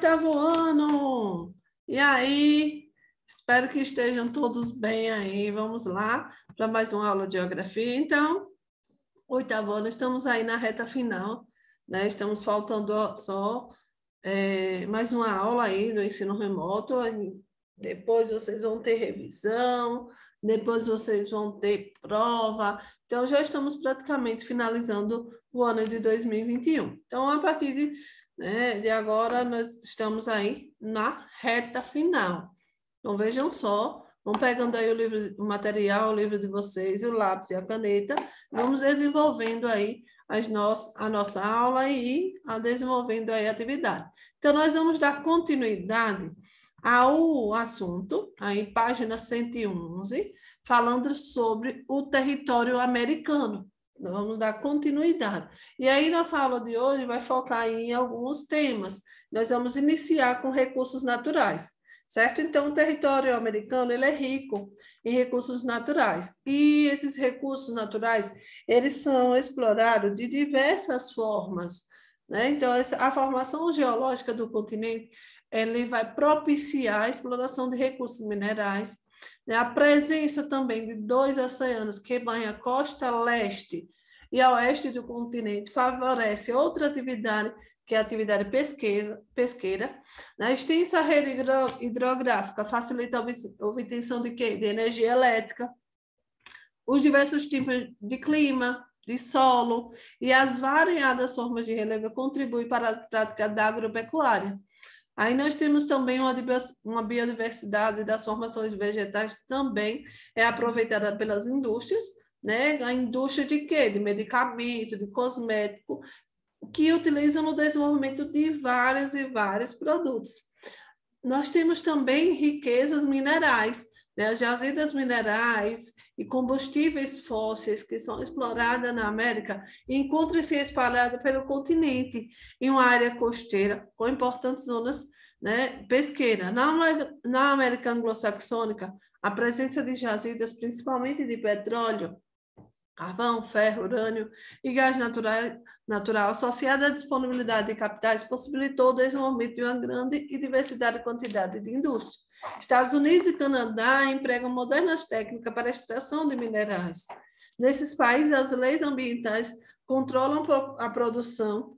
oitavo tá ano! E aí, espero que estejam todos bem aí. Vamos lá para mais uma aula de geografia. Então, oitavo ano, estamos aí na reta final, né? Estamos faltando só é, mais uma aula aí do ensino remoto. Depois vocês vão ter revisão, depois vocês vão ter prova. Então, já estamos praticamente finalizando o ano de 2021. Então, a partir de né? E agora nós estamos aí na reta final. Então vejam só, vão pegando aí o livro, o material, o livro de vocês, o lápis e a caneta, vamos desenvolvendo aí as nossas, a nossa aula e a desenvolvendo aí a atividade. Então nós vamos dar continuidade ao assunto, aí página 111, falando sobre o território americano. Nós vamos dar continuidade. E aí, nossa aula de hoje vai focar em alguns temas. Nós vamos iniciar com recursos naturais, certo? Então, o território americano ele é rico em recursos naturais. E esses recursos naturais, eles são explorados de diversas formas. Né? Então, a formação geológica do continente ele vai propiciar a exploração de recursos minerais, né? A presença também de dois oceanos que é banham a costa leste e a oeste do continente favorece outra atividade, que é a atividade pesqueira. A né? extensa rede hidrográfica facilita a obtenção de, de energia elétrica, os diversos tipos de clima, de solo e as variadas formas de relevo contribuem para a prática da agropecuária. Aí nós temos também uma biodiversidade das formações vegetais também é aproveitada pelas indústrias, né? A indústria de quê? De medicamento, de cosmético, que utilizam no desenvolvimento de vários e vários produtos. Nós temos também riquezas minerais, né? As jazidas minerais e combustíveis fósseis que são exploradas na América encontram-se espalhadas pelo continente em uma área costeira com importantes zonas né, pesqueiras. Na, na América anglo-saxônica, a presença de jazidas, principalmente de petróleo, carvão, ferro, urânio e gás natural, natural associada à disponibilidade de capitais, possibilitou o desenvolvimento de uma grande e diversidade quantidade de indústria. Estados Unidos e Canadá empregam modernas técnicas para a extração de minerais. Nesses países, as leis ambientais controlam a produção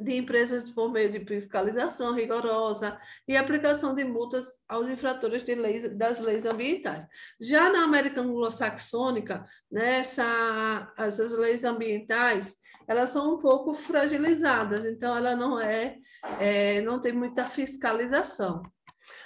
de empresas por meio de fiscalização rigorosa e aplicação de multas aos infratores de leis, das leis ambientais. Já na América anglo-saxônica, nessa, essas leis ambientais, elas são um pouco fragilizadas, então ela não é, é não tem muita fiscalização.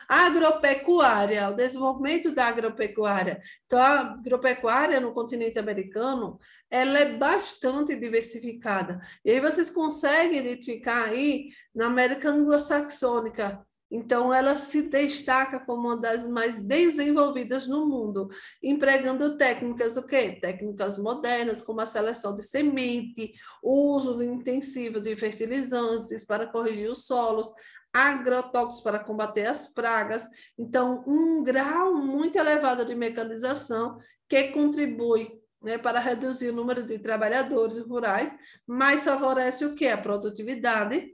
Agropecuária, o desenvolvimento da agropecuária. Então, a agropecuária no continente americano, ela é bastante diversificada. E aí vocês conseguem identificar aí na América anglo-saxônica, então, ela se destaca como uma das mais desenvolvidas no mundo, empregando técnicas o quê? Técnicas modernas, como a seleção de semente, o uso intensivo de fertilizantes para corrigir os solos, agrotóxicos para combater as pragas. Então, um grau muito elevado de mecanização que contribui né, para reduzir o número de trabalhadores rurais, mas favorece o que? A produtividade.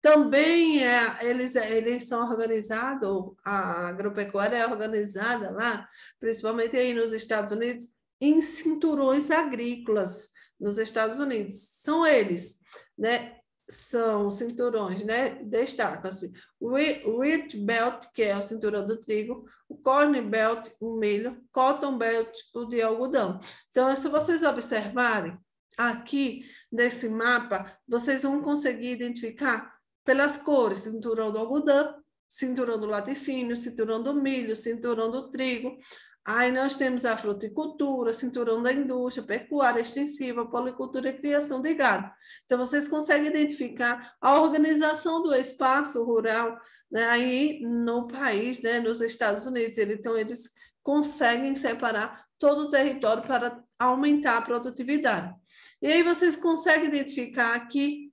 Também é, eles, eles são organizados, a agropecuária é organizada lá, principalmente aí nos Estados Unidos, em cinturões agrícolas nos Estados Unidos. São eles, né? são cinturões, né? Destaca-se o Wheat Belt, que é o cinturão do trigo, o Corn Belt, o milho, Cotton Belt, o de algodão. Então, é se vocês observarem aqui nesse mapa, vocês vão conseguir identificar pelas cores, cinturão do algodão, cinturão do laticínio, cinturão do milho, cinturão do trigo, Aí nós temos a fruticultura, cinturão da indústria, pecuária extensiva, policultura e criação de gado. Então, vocês conseguem identificar a organização do espaço rural né, aí no país, né, nos Estados Unidos. Então, eles conseguem separar todo o território para aumentar a produtividade. E aí vocês conseguem identificar aqui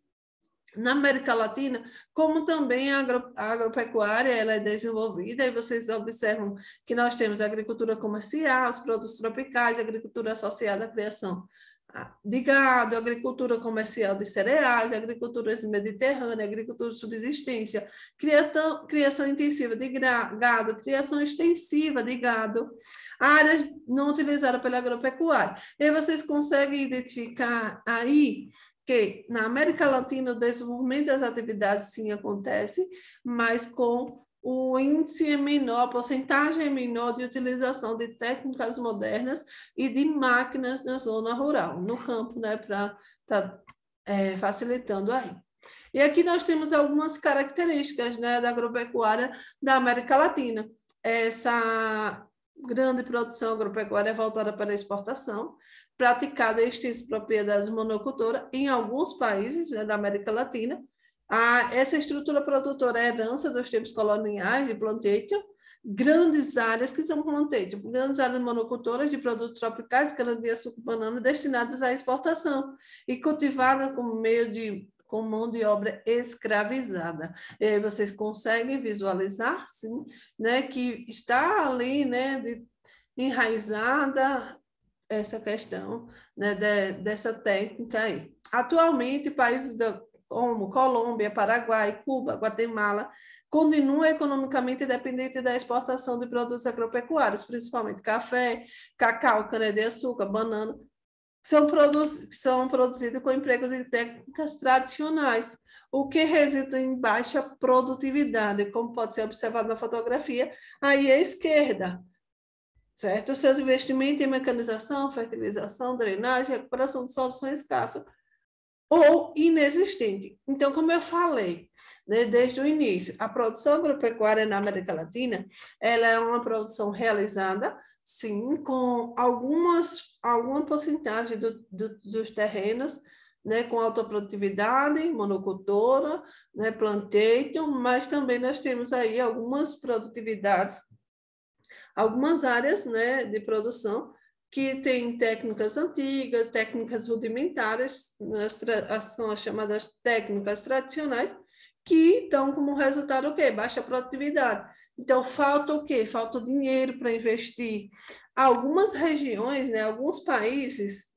na América Latina, como também a, agro, a agropecuária ela é desenvolvida, e vocês observam que nós temos agricultura comercial, os produtos tropicais, agricultura associada à criação de gado, agricultura comercial de cereais, agricultura mediterrânea, agricultura de subsistência, criação, criação intensiva de gado, criação extensiva de gado, áreas não utilizadas pela agropecuária. E vocês conseguem identificar aí que na América Latina o desenvolvimento das atividades sim acontece, mas com o índice é menor, a porcentagem é menor de utilização de técnicas modernas e de máquinas na zona rural, no campo, né, para estar tá, é, facilitando aí. E aqui nós temos algumas características né, da agropecuária da América Latina. Essa grande produção agropecuária é voltada para exportação, praticada em extensas propriedades monocultura em alguns países né, da América Latina, a, essa estrutura produtora é herança dos tempos coloniais de plantation, grandes áreas que são plantation, tipo, grandes áreas monocultoras de produtos tropicais, açúcar e banana, destinadas à exportação e cultivadas como meio de com mão de obra escravizada. E vocês conseguem visualizar, sim, né, que está ali, né, de, enraizada essa questão né, de, dessa técnica aí. Atualmente, países da como Colômbia, Paraguai, Cuba, Guatemala, continua economicamente dependente da exportação de produtos agropecuários, principalmente café, cacau, cana-de-açúcar, banana, que são, produz, são produzidos com emprego de técnicas tradicionais, o que resulta em baixa produtividade, como pode ser observado na fotografia aí à esquerda. Certo? Os seus investimentos em mecanização, fertilização, drenagem, recuperação do solo são escassos ou inexistente. Então, como eu falei né, desde o início, a produção agropecuária na América Latina ela é uma produção realizada, sim, com algumas, alguma porcentagem do, do, dos terrenos né, com autoprodutividade, monocultura, né, plantation, mas também nós temos aí algumas produtividades, algumas áreas né, de produção que tem técnicas antigas, técnicas rudimentares, são as chamadas técnicas tradicionais, que dão como resultado o quê? Baixa produtividade. Então, falta o quê? Falta dinheiro para investir. Algumas regiões, né, alguns países,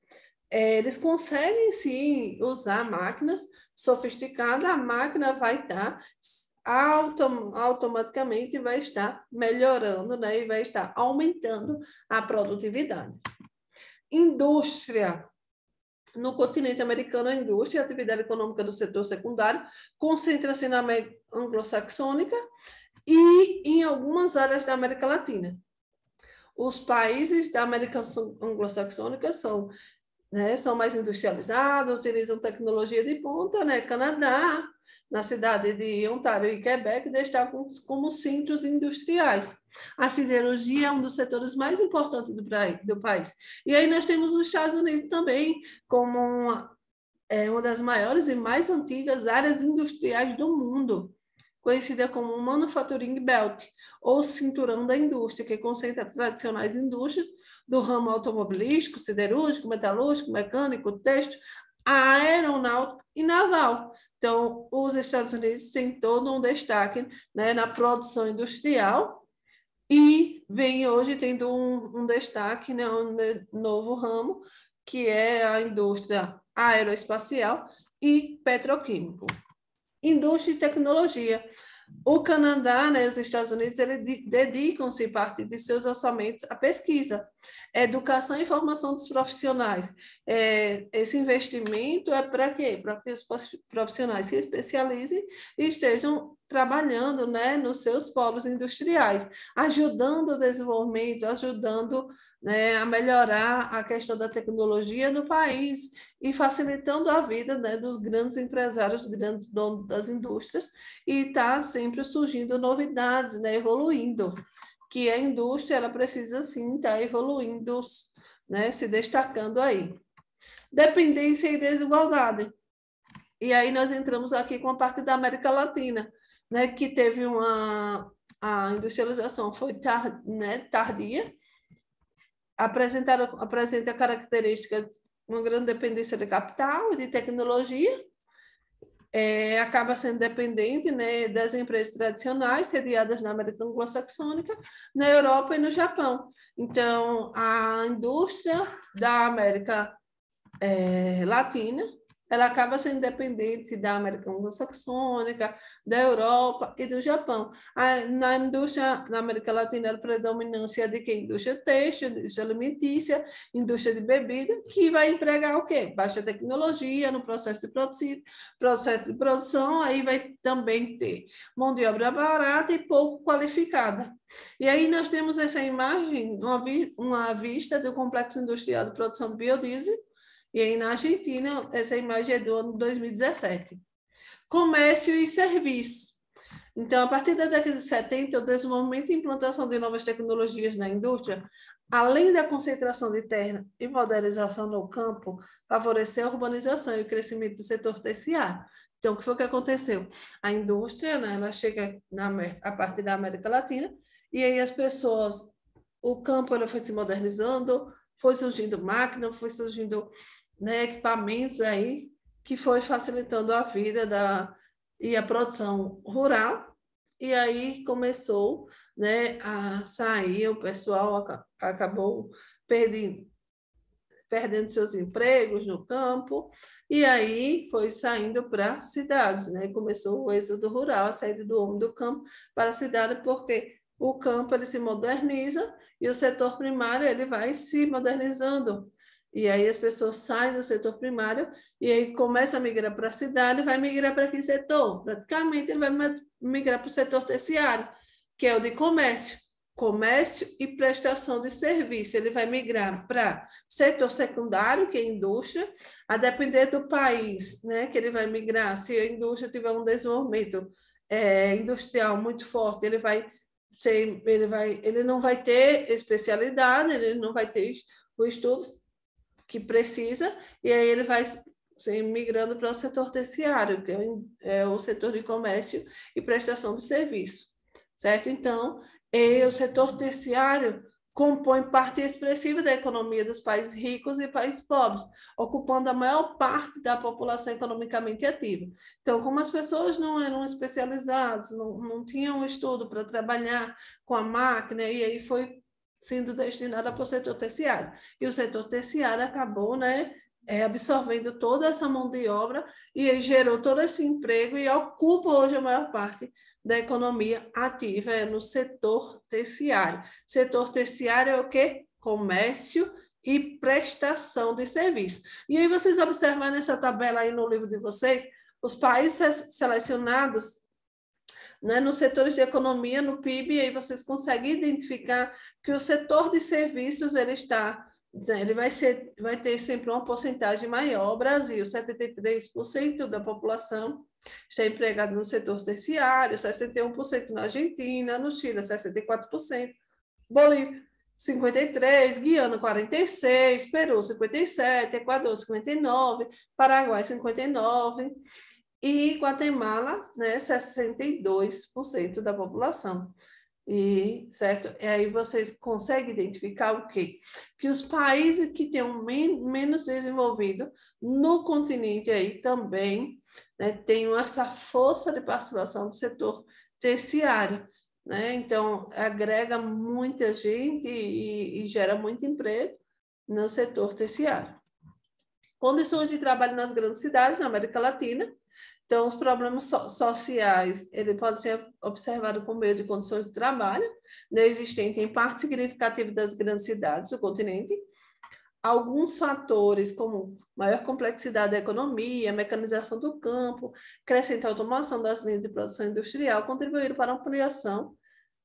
é, eles conseguem sim usar máquinas sofisticadas, a máquina vai estar autom automaticamente vai estar melhorando né? e vai estar aumentando a produtividade. Indústria. No continente americano, a indústria, a atividade econômica do setor secundário, concentra-se na anglo-saxônica e em algumas áreas da América Latina. Os países da América anglo-saxônica são né, são mais industrializados, utilizam tecnologia de ponta, né? Canadá, na cidade de Ontário e Quebec, destacam como centros industriais. A siderurgia é um dos setores mais importantes do, do país. E aí nós temos os Estados Unidos também como uma, é, uma das maiores e mais antigas áreas industriais do mundo, conhecida como Manufacturing Belt, ou Cinturão da Indústria, que concentra tradicionais indústrias do ramo automobilístico, siderúrgico, metalúrgico, mecânico, têxtil, aeronáutico e naval, então, os Estados Unidos têm todo um destaque né, na produção industrial e vem hoje tendo um, um destaque, né, um novo ramo, que é a indústria aeroespacial e petroquímico. Indústria e tecnologia. O Canadá, né, os Estados Unidos, eles dedicam-se parte de seus orçamentos à pesquisa. Educação e formação dos profissionais. É, esse investimento é para quê? Para que os profissionais se especializem e estejam trabalhando né, nos seus polos industriais, ajudando o desenvolvimento, ajudando né, a melhorar a questão da tecnologia no país e facilitando a vida né, dos grandes empresários, dos grandes donos das indústrias, e está sempre surgindo novidades, né, evoluindo que a indústria ela precisa sim estar tá evoluindo, né, se destacando aí. Dependência e desigualdade. E aí nós entramos aqui com a parte da América Latina, né, que teve uma a industrialização foi tar, né, tardia, apresentaram apresenta características uma grande dependência de capital e de tecnologia, é, acaba sendo dependente né, das empresas tradicionais sediadas na América Anglo-Saxônica, na Europa e no Japão. Então, a indústria da América é, Latina ela acaba sendo dependente da América anglo-saxônica, da Europa e do Japão. na indústria, na América Latina, a predominância de que? Indústria têxtil, indústria alimentícia, indústria de bebida, que vai empregar o quê? Baixa tecnologia no processo de produzir, processo de produção, aí vai também ter mão de obra barata e pouco qualificada. E aí nós temos essa imagem, uma, vi, uma vista do complexo industrial de produção de biodiesel, e aí, na Argentina, essa imagem é do ano 2017. Comércio e serviço. Então, a partir da década de 70, o desenvolvimento e implantação de novas tecnologias na indústria, além da concentração de terra e modernização no campo, favoreceu a urbanização e o crescimento do setor terciário. Então, o que foi que aconteceu? A indústria, né, ela chega na a partir da América Latina, e aí as pessoas, o campo ela foi se modernizando, foi surgindo máquina, foi surgindo né, equipamentos aí que foi facilitando a vida da, e a produção rural. E aí começou né, a sair, o pessoal acabou perdendo, perdendo seus empregos no campo, e aí foi saindo para cidades, né? Começou o êxodo rural, a saída do homem do campo para a cidade, porque o campo ele se moderniza e o setor primário ele vai se modernizando, e aí as pessoas saem do setor primário e aí começa a migrar para a cidade, vai migrar para que setor? Praticamente ele vai migrar para o setor terciário, que é o de comércio. Comércio e prestação de serviço. Ele vai migrar para setor secundário, que é indústria, a depender do país né, que ele vai migrar. Se a indústria tiver um desenvolvimento é, industrial muito forte, ele vai ser, ele vai, ele não vai ter especialidade, ele não vai ter o estudo, que precisa, e aí ele vai se migrando para o setor terciário, que é o é setor de comércio e prestação de serviço, certo? Então, o setor terciário compõe parte expressiva da economia dos países ricos e países pobres, ocupando a maior parte da população economicamente ativa. Então, como as pessoas não eram especializadas, não, não tinham estudo para trabalhar com a máquina, e aí foi sendo destinada para o setor terciário. E o setor terciário acabou, né, é, absorvendo toda essa mão de obra e gerou todo esse emprego e ocupa hoje a maior parte da economia ativa é no setor terciário. Setor terciário é o quê? Comércio e prestação de serviço. E aí vocês observam nessa tabela aí no livro de vocês, os países selecionados né, nos setores de economia, no PIB, aí vocês conseguem identificar que o setor de serviços ele está né, ele vai, ser, vai ter sempre uma porcentagem maior. O Brasil, 73% da população está empregada no setor terciário, 61% na Argentina, no Chile, 64%, Bolívia, 53, Guiana 46, Peru 57, Equador 59, Paraguai 59, e Guatemala, né, 62% da população. E, certo? E aí vocês conseguem identificar o quê? Que os países que têm um men menos desenvolvido no continente aí também né, têm essa força de participação do setor terciário. Né? Então, agrega muita gente e, e gera muito emprego no setor terciário. Condições de trabalho nas grandes cidades, na América Latina, então, os problemas so sociais, ele pode ser observado por meio de condições de trabalho, né, existente em parte significativa das grandes cidades do continente, alguns fatores, como maior complexidade da economia, mecanização do campo, crescente automação das linhas de produção industrial, contribuíram para a ampliação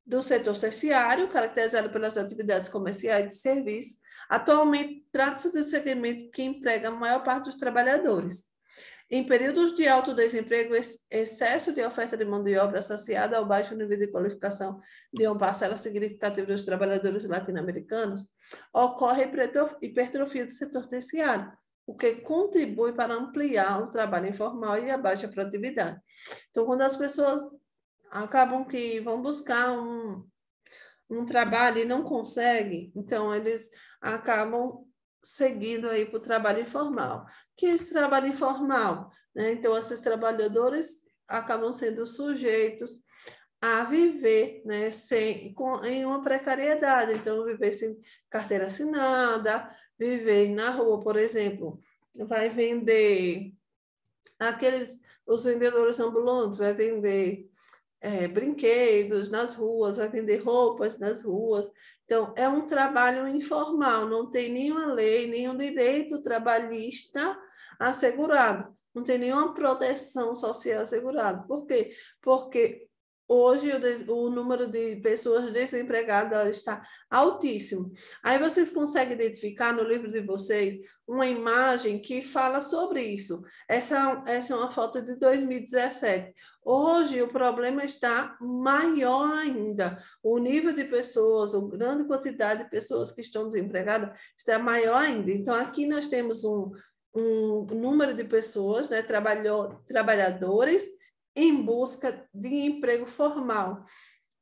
do setor terciário, caracterizado pelas atividades comerciais e de serviço. Atualmente, trata-se do segmento que emprega a maior parte dos trabalhadores. Em períodos de alto desemprego, excesso de oferta de mão de obra associada ao baixo nível de qualificação de uma parcela significativa dos trabalhadores latino-americanos, ocorre hipertrofia do setor terciário, o que contribui para ampliar o trabalho informal e a baixa produtividade. Então, quando as pessoas acabam que vão buscar um, um trabalho e não conseguem, então eles acabam seguindo aí para o trabalho informal. Que é esse trabalho informal? Né? Então, esses trabalhadores acabam sendo sujeitos a viver né, sem, com, em uma precariedade. Então, viver sem carteira assinada, viver na rua, por exemplo, vai vender aqueles, os vendedores ambulantes, vai vender é, brinquedos nas ruas, vai vender roupas nas ruas. Então, é um trabalho informal, não tem nenhuma lei, nenhum direito trabalhista assegurado, não tem nenhuma proteção social assegurada. Por quê? Porque hoje o, o número de pessoas desempregadas está altíssimo. Aí vocês conseguem identificar no livro de vocês uma imagem que fala sobre isso. Essa, essa é uma foto de 2017 Hoje o problema está maior ainda. O nível de pessoas, a grande quantidade de pessoas que estão desempregadas está maior ainda. Então aqui nós temos um, um número de pessoas, né, trabalhou, trabalhadores em busca de emprego formal.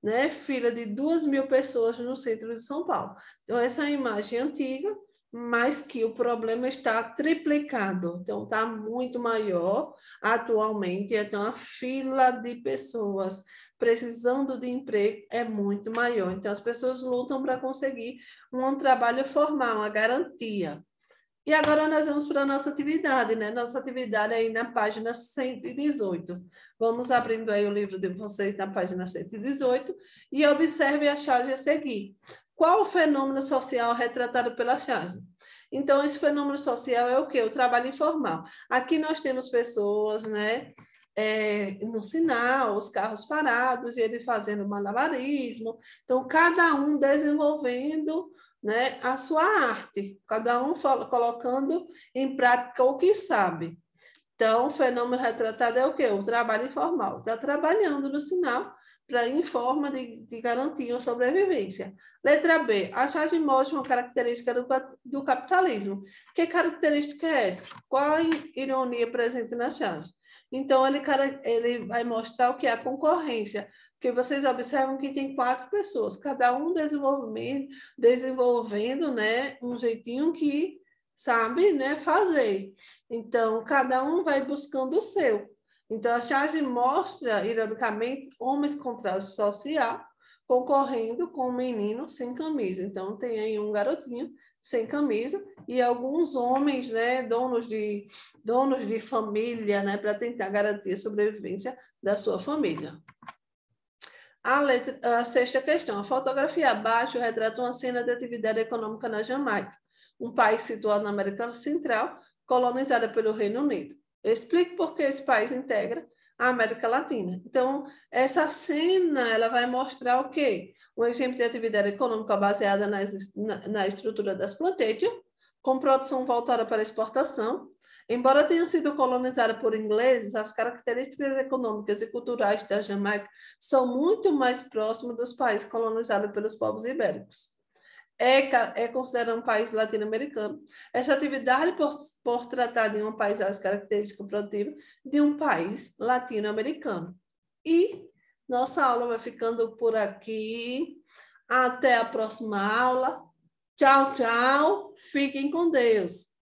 Né, fila de duas mil pessoas no centro de São Paulo. Então, essa é uma imagem antiga, mas que o problema está triplicado, então está muito maior atualmente. Então, a fila de pessoas precisando de emprego é muito maior. Então, as pessoas lutam para conseguir um trabalho formal, uma garantia. E agora nós vamos para a nossa atividade, né? Nossa atividade aí na página 118. Vamos abrindo aí o livro de vocês na página 118 e observe a charge a seguir. Qual o fenômeno social retratado pela charge? Então, esse fenômeno social é o quê? O trabalho informal. Aqui nós temos pessoas, né? É, no sinal, os carros parados, e ele fazendo malabarismo. Então, cada um desenvolvendo né, a sua arte, cada um colocando em prática o que sabe. Então, o fenômeno retratado é o quê? O trabalho informal. Está trabalhando no sinal, pra, em forma de, de garantir uma sobrevivência. Letra B, a charge mostra uma característica do, do capitalismo. Que característica é essa? Qual a ironia presente na charge? Então, ele, ele vai mostrar o que é a concorrência, porque vocês observam que tem quatro pessoas, cada um desenvolvendo, desenvolvendo né, um jeitinho que sabe né, fazer. Então, cada um vai buscando o seu. Então, a charge mostra, ironicamente, homens com traje social concorrendo com um menino sem camisa. Então, tem aí um garotinho sem camisa e alguns homens, né, donos de, donos de família, né, para tentar garantir a sobrevivência da sua família. A, letra, a sexta questão. A fotografia abaixo retrata uma cena de atividade econômica na Jamaica, um país situado na América Central, colonizada pelo Reino Unido. Explique explico por que esse país integra a América Latina. Então, essa cena ela vai mostrar o quê? Um exemplo de atividade econômica baseada nas, na, na estrutura das plantations, com produção voltada para exportação. Embora tenha sido colonizada por ingleses, as características econômicas e culturais da Jamaica são muito mais próximas dos países colonizados pelos povos ibéricos é, é considerado um país latino-americano. Essa atividade, por, por tratar de uma paisagem característica produtiva de um país latino-americano. E nossa aula vai ficando por aqui. Até a próxima aula. Tchau, tchau. Fiquem com Deus.